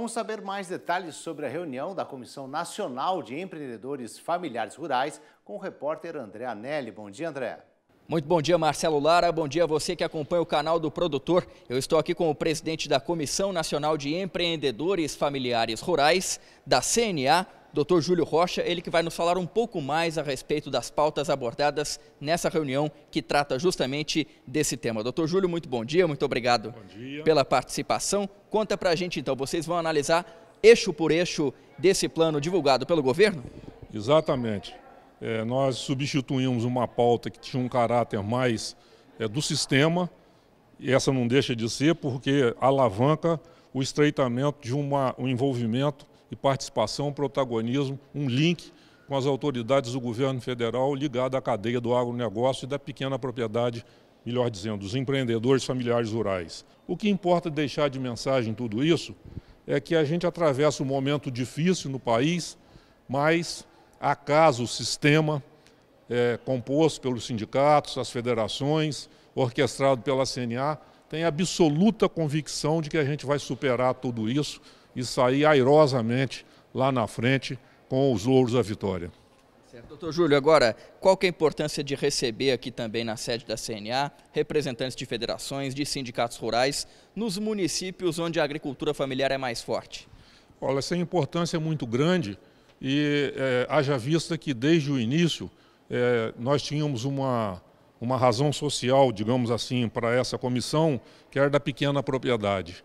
Vamos saber mais detalhes sobre a reunião da Comissão Nacional de Empreendedores Familiares Rurais com o repórter André Anelli. Bom dia, André. Muito bom dia, Marcelo Lara. Bom dia a você que acompanha o canal do Produtor. Eu estou aqui com o presidente da Comissão Nacional de Empreendedores Familiares Rurais, da CNA, Dr. Júlio Rocha, ele que vai nos falar um pouco mais a respeito das pautas abordadas nessa reunião que trata justamente desse tema. Dr. Júlio, muito bom dia, muito obrigado dia. pela participação. Conta pra gente então, vocês vão analisar eixo por eixo desse plano divulgado pelo governo? Exatamente. É, nós substituímos uma pauta que tinha um caráter mais é, do sistema, e essa não deixa de ser, porque alavanca o estreitamento de uma, um envolvimento e participação, protagonismo, um link com as autoridades do governo federal ligado à cadeia do agronegócio e da pequena propriedade, melhor dizendo, dos empreendedores familiares rurais. O que importa deixar de mensagem tudo isso é que a gente atravessa um momento difícil no país, mas acaso o sistema é, composto pelos sindicatos, as federações, orquestrado pela CNA, tem absoluta convicção de que a gente vai superar tudo isso e sair airosamente lá na frente com os louros da vitória. Certo. Doutor Júlio, agora, qual que é a importância de receber aqui também na sede da CNA representantes de federações, de sindicatos rurais, nos municípios onde a agricultura familiar é mais forte? Olha, essa importância é muito grande e é, haja vista que desde o início é, nós tínhamos uma, uma razão social, digamos assim, para essa comissão, que era da pequena propriedade.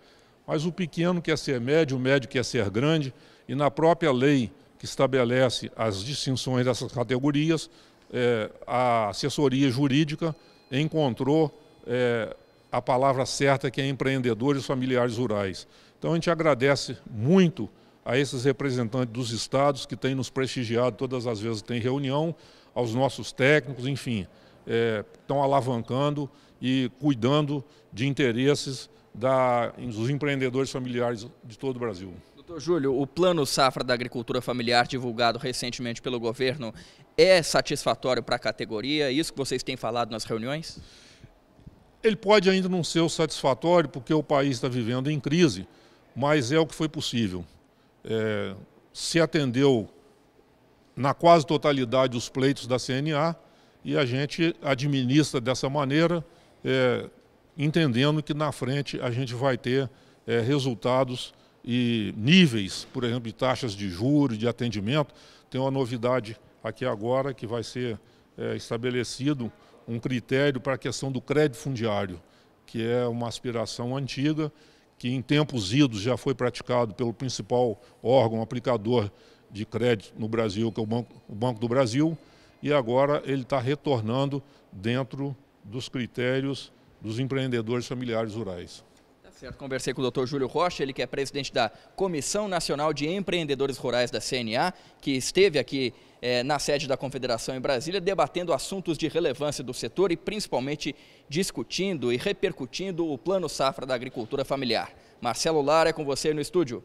Mas o pequeno quer ser médio, o médio quer ser grande, e na própria lei que estabelece as distinções dessas categorias, é, a assessoria jurídica encontrou é, a palavra certa que é empreendedores familiares rurais. Então a gente agradece muito a esses representantes dos estados que têm nos prestigiado todas as vezes que tem reunião, aos nossos técnicos, enfim, é, estão alavancando e cuidando de interesses da, dos empreendedores familiares de todo o Brasil. Doutor Júlio, o Plano Safra da Agricultura Familiar, divulgado recentemente pelo governo, é satisfatório para a categoria? Isso que vocês têm falado nas reuniões? Ele pode ainda não ser o satisfatório, porque o país está vivendo em crise, mas é o que foi possível. É, se atendeu na quase totalidade os pleitos da CNA e a gente administra dessa maneira. É, entendendo que na frente a gente vai ter é, resultados e níveis, por exemplo, de taxas de juros, de atendimento. Tem uma novidade aqui agora que vai ser é, estabelecido um critério para a questão do crédito fundiário, que é uma aspiração antiga, que em tempos idos já foi praticado pelo principal órgão aplicador de crédito no Brasil, que é o Banco, o Banco do Brasil, e agora ele está retornando dentro dos critérios dos empreendedores familiares rurais. Tá certo. Conversei com o Dr. Júlio Rocha, ele que é presidente da Comissão Nacional de Empreendedores Rurais da CNA, que esteve aqui eh, na sede da Confederação em Brasília, debatendo assuntos de relevância do setor e principalmente discutindo e repercutindo o Plano Safra da Agricultura Familiar. Marcelo Lara é com você no estúdio.